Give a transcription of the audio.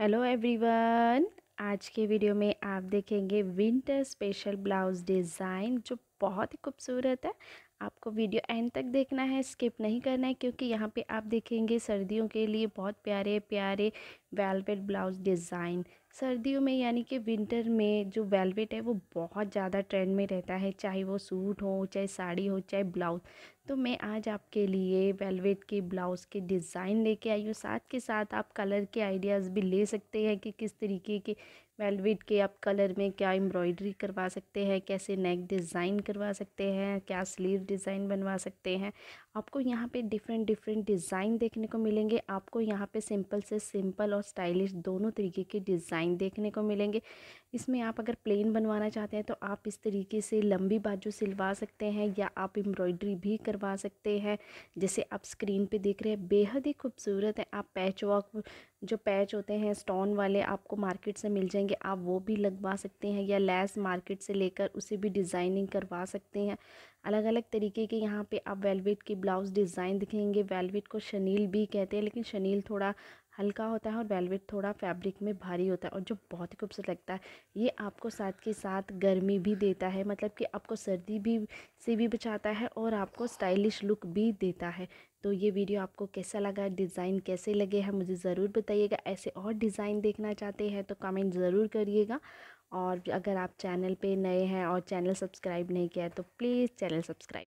hello everyone आज के video में आप देखेंगे विंटर स्पेशल ब्लाउज़ डिज़ाइन जो बहुत ही खूबसूरत है आपको वीडियो एंड तक देखना है स्किप नहीं करना है क्योंकि यहाँ पे आप देखेंगे सर्दियों के लिए बहुत प्यारे प्यारे वेलवेट ब्लाउज़ डिज़ाइन सर्दियों में यानी कि विंटर में जो वेलवेट है वो बहुत ज़्यादा ट्रेंड में रहता है चाहे वो सूट हो चाहे साड़ी हो चाहे ब्लाउज़ तो मैं आज आपके लिए वेलवेट के ब्लाउज़ के डिज़ाइन लेके आई हूँ साथ के साथ आप कलर के आइडियाज़ भी ले सकते हैं कि किस तरीके के वेलविट के आप कलर में क्या एम्ब्रॉयडरी करवा सकते हैं कैसे नेक डिज़ाइन करवा सकते हैं क्या स्लीव डिज़ाइन बनवा सकते हैं आपको यहाँ पे डिफरेंट डिफरेंट डिज़ाइन देखने को मिलेंगे आपको यहाँ पे सिंपल से सिंपल और स्टाइलिश दोनों तरीके के डिज़ाइन देखने को मिलेंगे इसमें आप अगर प्लेन बनवाना चाहते हैं तो आप इस तरीके से लंबी बाजू सिलवा सकते हैं या आप एम्ब्रॉयडरी भी करवा सकते हैं जैसे आप स्क्रीन पर देख रहे हैं बेहद ही खूबसूरत है आप पैच वॉक जो पैच होते हैं स्टोन वाले आपको मार्केट से मिल जाएंगे आप वो भी लगवा सकते हैं या लेस मार्केट से लेकर उसे भी डिज़ाइनिंग करवा सकते हैं अलग अलग तरीके के यहाँ पे आप वेलवेट की ब्लाउज़ डिज़ाइन दिखेंगे वेलवेट को शनील भी कहते हैं लेकिन शनील थोड़ा हल्का होता है और वेलवेट थोड़ा फैब्रिक में भारी होता है और जो बहुत ही खूबसूरत लगता है ये आपको साथ के साथ गर्मी भी देता है मतलब कि आपको सर्दी भी से भी बचाता है और आपको स्टाइलिश लुक भी देता है तो ये वीडियो आपको कैसा लगा डिज़ाइन कैसे लगे हैं मुझे ज़रूर बताइएगा ऐसे और डिज़ाइन देखना चाहते हैं तो कमेंट ज़रूर करिएगा और अगर आप चैनल पे नए हैं और चैनल सब्सक्राइब नहीं किया है तो प्लीज़ चैनल सब्सक्राइब